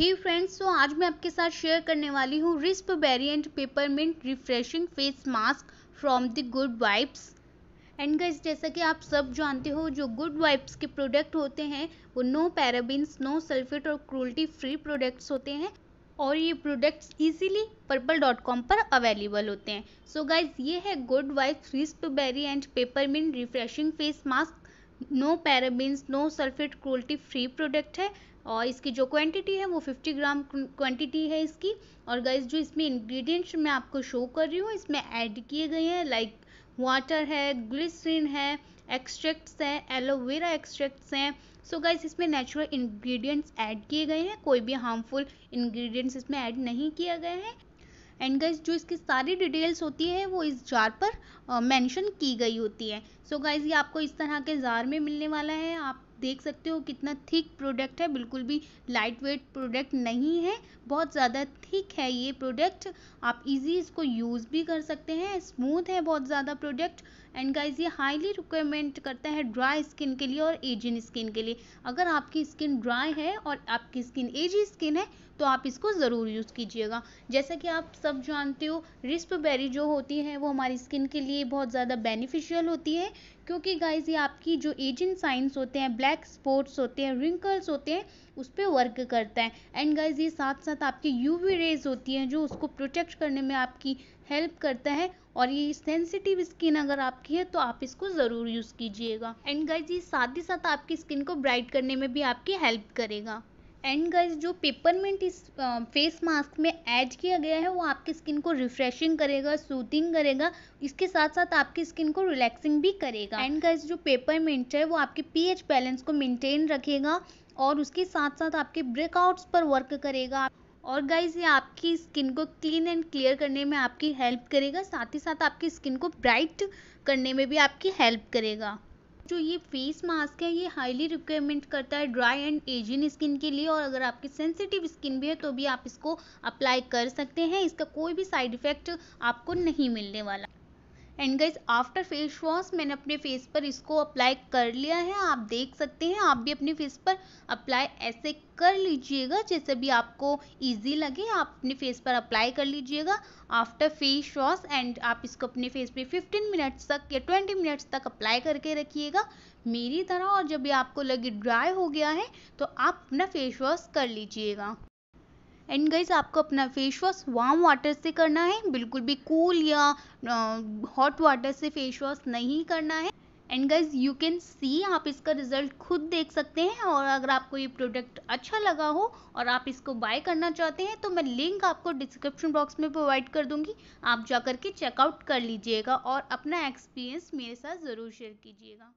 ही friends तो आज मैं आपके साथ शेयर करने वाली हूँ rasp variant peppermint refreshing face mask from the Good Vibes and guys जैसा कि आप सब जानते हो जो गुड वाइब्स के प्रोडक्ट होते हैं वो नो पैराबिन्स नो सल्फेट और क्रूल्टी फ्री प्रोडक्ट्स होते हैं और ये products easily Purplle dot com पर अवेलेबल होते हैं सो so गाइज ये है Good Vibes raspberry and peppermint refreshing face mask no parabens no sulphate cruelty free product है और इसकी जो क्वांटिटी है वो 50 ग्राम क्वांटिटी है इसकी और गाइस जो इसमें इंग्रेडिएंट्स मैं आपको शो कर रही हूँ इसमें ऐड किए गए हैं लाइक वाटर है ग्लिसरीन है एक्सट्रैक्ट्स हैं एलोवेरा एक्सट्रैक्ट्स हैं सो गाइज इसमें नेचुरल इंग्रेडिएंट्स ऐड किए गए हैं कोई भी हार्मफुल इन्ग्रीडियंट्स इसमें ऐड नहीं किया गया है एंड गाइज जो इसकी सारी डिटेल्स होती है वो इस जार पर मेंशन की गई होती है सो so गाइज ये आपको इस तरह के जार में मिलने वाला है आप देख सकते हो कितना थिक प्रोडक्ट है बिल्कुल भी लाइट वेट प्रोडक्ट नहीं है बहुत ज़्यादा थिक है ये प्रोडक्ट आप इजी इसको यूज़ भी कर सकते हैं स्मूथ है बहुत ज़्यादा प्रोडक्ट एंड गाइस ये हाईली रिक्वायरमेंट करता है ड्राई स्किन के लिए और एजिंग स्किन के लिए अगर आपकी स्किन ड्राई है और आपकी स्किन एजी स्किन है तो आप इसको ज़रूर यूज़ कीजिएगा जैसा कि आप सब जानते हो रिस्प बेरी जो होती है वो हमारी स्किन के लिए बहुत ज़्यादा बेनिफिशियल होती है क्योंकि गाइज ये आपकी जो एजिंग साइंस होते हैं ब्लैक स्पॉट्स होते हैं रिंकल्स होते हैं उस पर वर्क करता है एंड गाइज ये साथ साथ आपकी यूवी रेज होती हैं जो उसको प्रोटेक्ट करने में आपकी हेल्प करता है और ये सेंसिटिव स्किन अगर आपकी है तो आप इसको ज़रूर यूज़ कीजिएगा एंड गाइज ये साथ ही साथ आपकी स्किन को ब्राइट करने में भी आपकी हेल्प करेगा एंड गाइज जो पेपरमेंट इस फेस मास्क में ऐड किया गया है वो आपकी स्किन को रिफ्रेशिंग करेगा सूथिंग करेगा इसके साथ साथ आपकी स्किन को रिलैक्सिंग भी करेगा एंड गाइज जो पेपरमेंट है वो आपके पीएच बैलेंस को मेंटेन रखेगा और उसके साथ साथ आपके ब्रेकआउट्स पर वर्क करेगा और गाइज ये आपकी स्किन को क्लीन एंड क्लियर करने में आपकी हेल्प करेगा साथ ही साथ आपकी स्किन को ब्राइट करने में भी आपकी हेल्प करेगा जो ये फेस मास्क है ये हाईली रिक्वायरमेंट करता है ड्राई एंड एजिंग स्किन के लिए और अगर आपकी सेंसिटिव स्किन भी है तो भी आप इसको अप्लाई कर सकते हैं इसका कोई भी साइड इफेक्ट आपको नहीं मिलने वाला and guys after face wash मैंने अपने फेस पर इसको अप्लाई कर लिया है आप देख सकते हैं आप भी अपने फेस पर अप्लाई ऐसे कर लीजिएगा जैसे भी आपको इजी लगे आप अपने फेस पर अप्लाई कर लीजिएगा आफ्टर फेस वॉश एंड आप इसको अपने फेस पे 15 मिनट्स तक या 20 मिनट्स तक अप्लाई करके रखिएगा मेरी तरह और जब भी आपको लगे ड्राई हो गया है तो आप अपना फेस वॉश कर लीजिएगा एंड गाइज आपको अपना फेस वॉश वार्म वाटर से करना है बिल्कुल भी कूल या हॉट वाटर से फेस वॉश नहीं करना है and guys you can see आप इसका रिजल्ट खुद देख सकते हैं और अगर आपको ये प्रोडक्ट अच्छा लगा हो और आप इसको बाय करना चाहते हैं तो मैं लिंक आपको डिस्क्रिप्शन बॉक्स में प्रोवाइड कर दूंगी आप जा के चेकआउट कर लीजिएगा और अपना एक्सपीरियंस मेरे साथ ज़रूर शेयर कीजिएगा